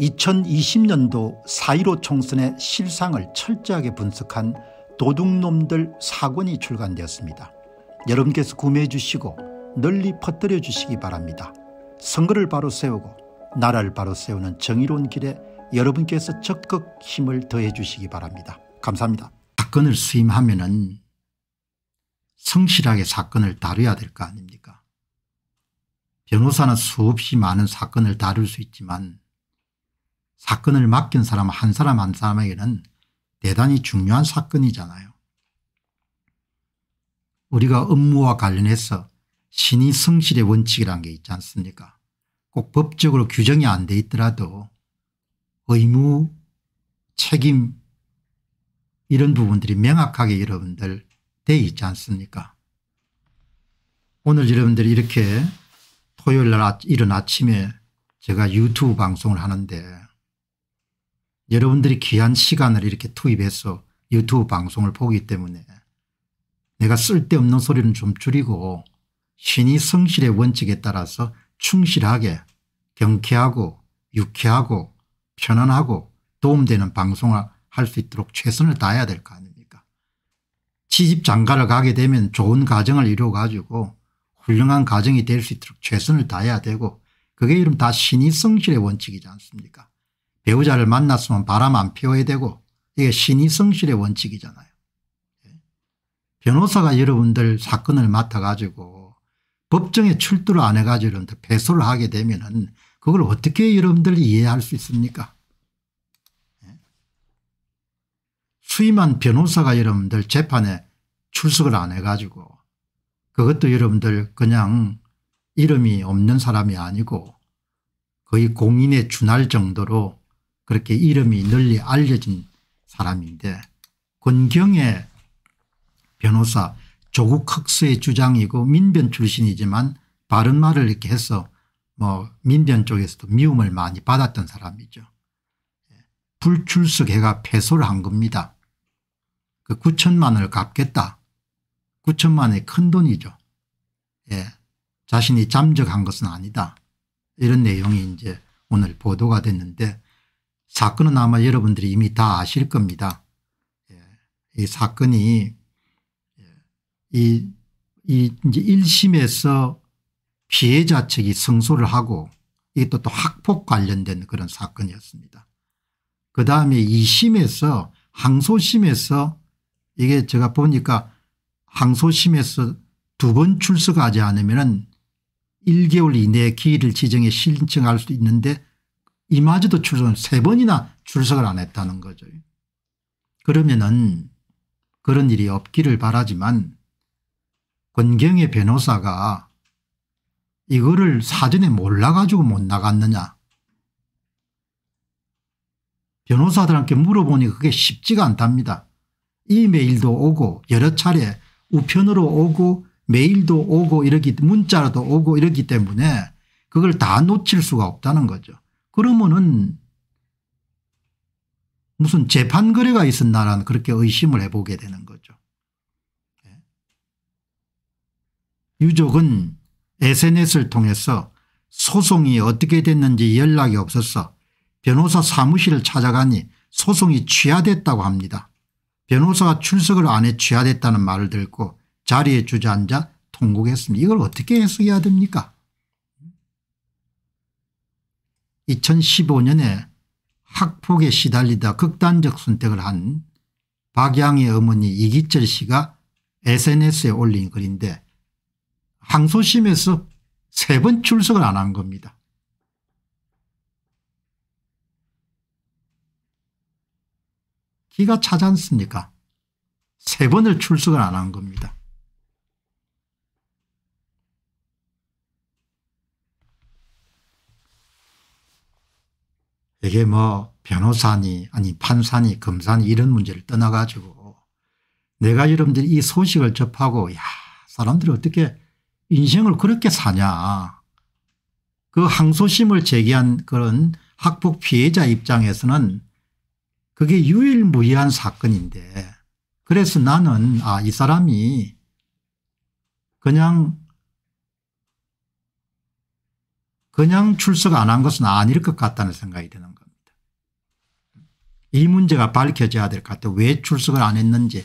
2020년도 4.15 총선의 실상을 철저하게 분석한 도둑놈들 사권이 출간되었습니다. 여러분께서 구매해 주시고 널리 퍼뜨려 주시기 바랍니다. 선거를 바로 세우고 나라를 바로 세우는 정의로운 길에 여러분께서 적극 힘을 더해 주시기 바랍니다. 감사합니다. 사건을 수임하면 은 성실하게 사건을 다뤄야 될 거 아닙니까 변호사는 수없이 많은 사건을 다룰 수 있지만 사건을 맡긴 사람 한 사람 한 사람에게는 대단히 중요한 사건이잖아요. 우리가 업무와 관련해서 신의 성실의 원칙이라는게 있지 않습니까 꼭 법적으로 규정이 안 돼 있더라도 의무 책임 이런 부분들이 명확하게 여러분들 돼 있지 않습니까 오늘 여러분들이 이렇게 토요일 날 아, 이른 아침에 제가 유튜브 방송을 하는데 여러분들이 귀한 시간을 이렇게 투입해서 유튜브 방송을 보기 때문에 내가 쓸데없는 소리는 좀 줄이고 신이 성실의 원칙에 따라서 충실하게 경쾌하고 유쾌하고 편안하고 도움되는 방송을 할 수 있도록 최선을 다해야 될 거 아닙니까 취집 장가를 가게 되면 좋은 가정을 이루어 가지고 훌륭한 가정이 될 수 있도록 최선을 다해야 되고 그게 이름 다 신이 성실의 원칙이지 않습니까 배우자를 만났으면 바람 안 피워야 되고 이게 신의성실의 원칙이잖아요. 예? 변호사가 여러분들 사건을 맡아가지고 법정에 출두를 안 해가지고 여러분들 배소를 하게 되면 은 그걸 어떻게 여러분들 이해할 수 있습니까 예? 수임한 변호사가 여러분들 재판에 출석을 안 해가지고 그것도 여러분들 그냥 이름이 없는 사람이 아니고 거의 공인에 준할 정도로 그렇게 이름이 널리 알려진 사람인데 권경의 변호사 조국 흑수의 주장이고 민변 출신이지만 바른 말을 이렇게 해서 뭐 민변 쪽에서도 미움을 많이 받았던 사람이죠. 예, 불출석해가 패소를 한 겁니다. 그 9천만 원을 갚겠다. 9천만 원이 큰 돈이죠. 예. 자신이 잠적한 것은 아니다. 이런 내용이 이제 오늘 보도가 됐는데 사건은 아마 여러분들이 이미 다 아실 겁니다. 예. 이 사건이 예. 이, 이 이제 1심에서 피해자 측이 성소를 하고 이것도 또 학폭 관련된 그런 사건이었습니다. 그 다음에 2심에서 항소심에서 이게 제가 보니까 항소심에서 두 번 출석하지 않으면 1개월 이내에 기일을 지정해 신청할 수 있는데 이마저도 출석을 세 번이나 출석을 안 했다는 거죠. 그러면은 그런 일이 없기를 바라지만 권경의 변호사가 이거를 사전에 몰라가지고 못 나갔느냐. 변호사들한테 물어보니 그게 쉽지가 않답니다. 이 메일도 오고 여러 차례 우편으로 오고 메일도 오고 이렇게문자라도 오고 이렇기 때문에 그걸 다 놓칠 수가 없다는 거죠. 그러면은 무슨 재판 거래가 있었나라는 그렇게 의심을 해보게 되는 거죠. 예. 유족은 SNS를 통해서 소송이 어떻게 됐는지 연락이 없어서 변호사 사무실을 찾아가니 소송이 취하됐다고 합니다. 변호사가 출석을 안 해 취하됐다는 말을 듣고 자리에 주저앉아 통곡했습니다. 이걸 어떻게 해석해야 됩니까? 2015년에 학폭에 시달리다 극단적 선택을 한 박양의 어머니 이기철 씨가 sns에 올린 글인데 항소심에서 세 번 출석을 안 한 겁니다. 기가 차지 않습니까 세 번을 출석을 안 한 겁니다. 이게 뭐 변호사니 아니 판사니 검사니 이런 문제를 떠나가지고 내가 여러분들이 이 소식을 접하고 야 사람들이 어떻게 인생을 그렇게 사냐 그 항소심을 제기한 그런 학폭 피해자 입장에서는 그게 유일무이한 사건인데 그래서 나는 아 이 사람이 그냥 그냥 출석 안 한 것은 아닐 것 같다는 생각이 드는 거이 문제가 밝혀져야 될 것 같아요. 왜 출석을 안 했는지.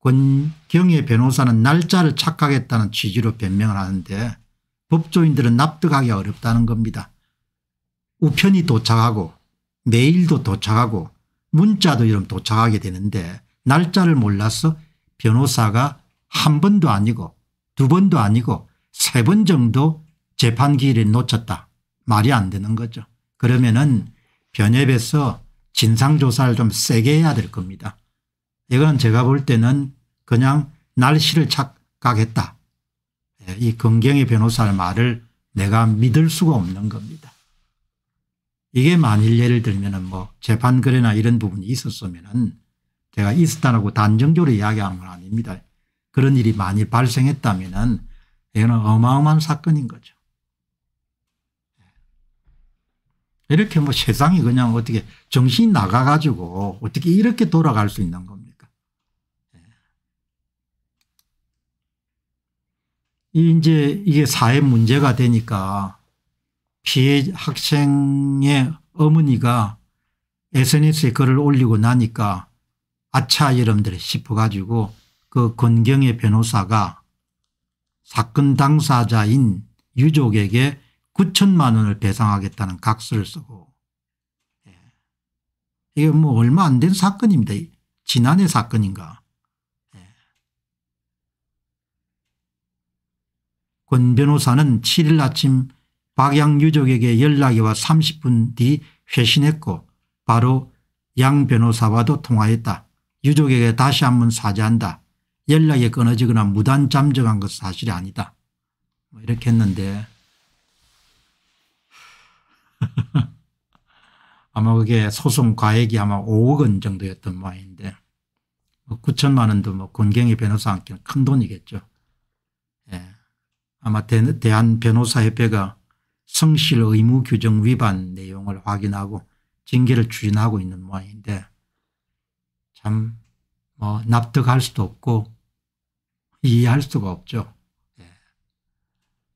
권경희 변호사는 날짜를 착각했다는 취지로 변명을 하는데 법조인들은 납득하기 어렵다는 겁니다. 우편이 도착하고 메일도 도착하고 문자도 이런 도착하게 되는데 날짜를 몰라서 변호사가 한 번도 아니고 두 번도 아니고 세 번 정도 재판 기일에 놓쳤다. 말이 안 되는 거죠. 그러면은 변협에서 진상조사를 좀 세게 해야 될 겁니다. 이건 제가 볼 때는 그냥 날씨를 착각했다. 예, 이 건경의 변호사의 말을 내가 믿을 수가 없는 겁니다. 이게 만일 예를 들면 뭐 재판 거래나 이런 부분이 있었으면 제가 있었다고 단정적으로 이야기하는 건 아닙니다. 그런 일이 많이 발생했다면 이거는 어마어마한 사건인 거죠. 이렇게 뭐 세상이 그냥 어떻게 정신이 나가가지고 어떻게 이렇게 돌아갈 수 있는 겁니까? 예. 이제 이게 사회 문제가 되니까 피해 학생의 어머니가 SNS에 글을 올리고 나니까 아차 여러분들 싶어가지고 그 권경의 변호사가 사건 당사자인 유족에게 9천만 원을 배상하겠다는 각서를 쓰고 예. 이게 뭐 얼마 안 된 사건입니다. 지난해 사건인가. 예. 권 변호사는 7일 아침 박양 유족에게 연락이 와 30분 뒤 회신했고 바로 양 변호사와도 통화했다. 유족에게 다시 한 번 사죄한다. 연락이 끊어지거나 무단 잠정한 것은 사실이 아니다. 뭐 이렇게 했는데 아마 그게 소송 가액이 아마 5억 원 정도였던 모양인데 9천만 뭐 원도 뭐 권경희 변호사한테는 큰 돈이겠죠. 예. 아마 대, 한 변호사협회가 성실 의무 규정 위반 내용을 확인하고 징계를 추진하고 있는 모양인데 참뭐 납득할 수도 없고 이해할 수가 없죠. 예.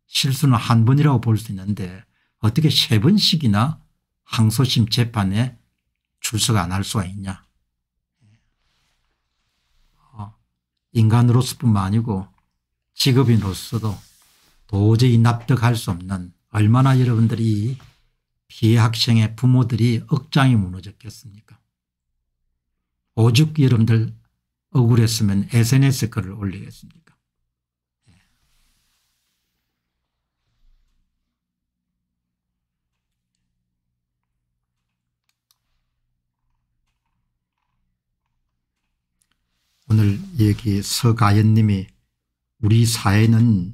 실수는 한 번이라고 볼 수 있는데 어떻게 세 번씩이나 항소심 재판에 출석 안 할 수가 있냐. 어, 인간으로서뿐만 아니고 직업인으로서도 도저히 납득할 수 없는 얼마나 여러분들이 피해 학생의 부모들이 억장이 무너졌겠습니까. 오죽 여러분들 억울했으면 SNS 글을 올리겠습니까. 여기 서가연님이 우리 사회는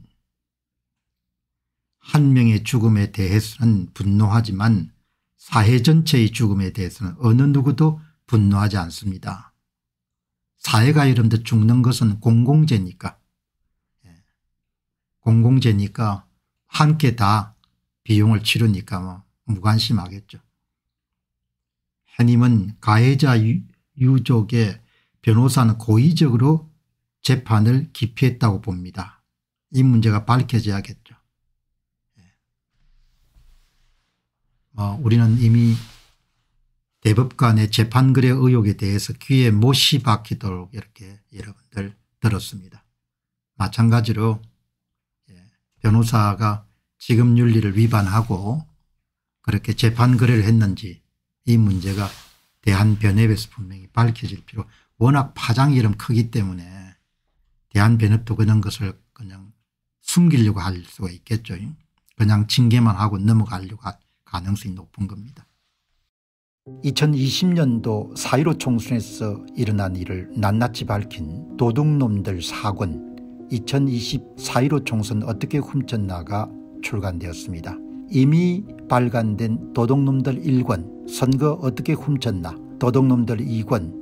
한 명의 죽음에 대해서는 분노하지만 사회 전체의 죽음에 대해서는 어느 누구도 분노하지 않습니다. 사회가 여러분들 죽는 것은 공공재니까 예. 공공재니까 함께 다 비용을 치르니까 뭐 무관심하겠죠. 해님은 가해자 유족의 변호사는 고의적으로 재판을 기피했다고 봅니다. 이 문제가 밝혀져야겠죠. 어, 우리는 이미 대법관의 재판거래 의혹에 대해서 귀에 못이 박히도록 이렇게 여러분들 들었습니다. 마찬가지로 예, 변호사가 지금 윤리를 위반하고 그렇게 재판 거래를 했는지 이 문제가 대한변협에서 분명히 밝혀질 필요 워낙 파장이름 크기 때문에 대한변협도 그런 것을 그냥 숨기려고 할 수가 있겠죠. 그냥 징계만 하고 넘어가려고 할 가능성이 높은 겁니다. 2020년도 4.15 총선에서 일어난 일을 낱낱이 밝힌 도둑놈들 사권 2020 4.15 총선 어떻게 훔쳤나가 출간되었습니다. 이미 발간된 도둑놈들 1권 선거 어떻게 훔쳤나 도둑놈들 2권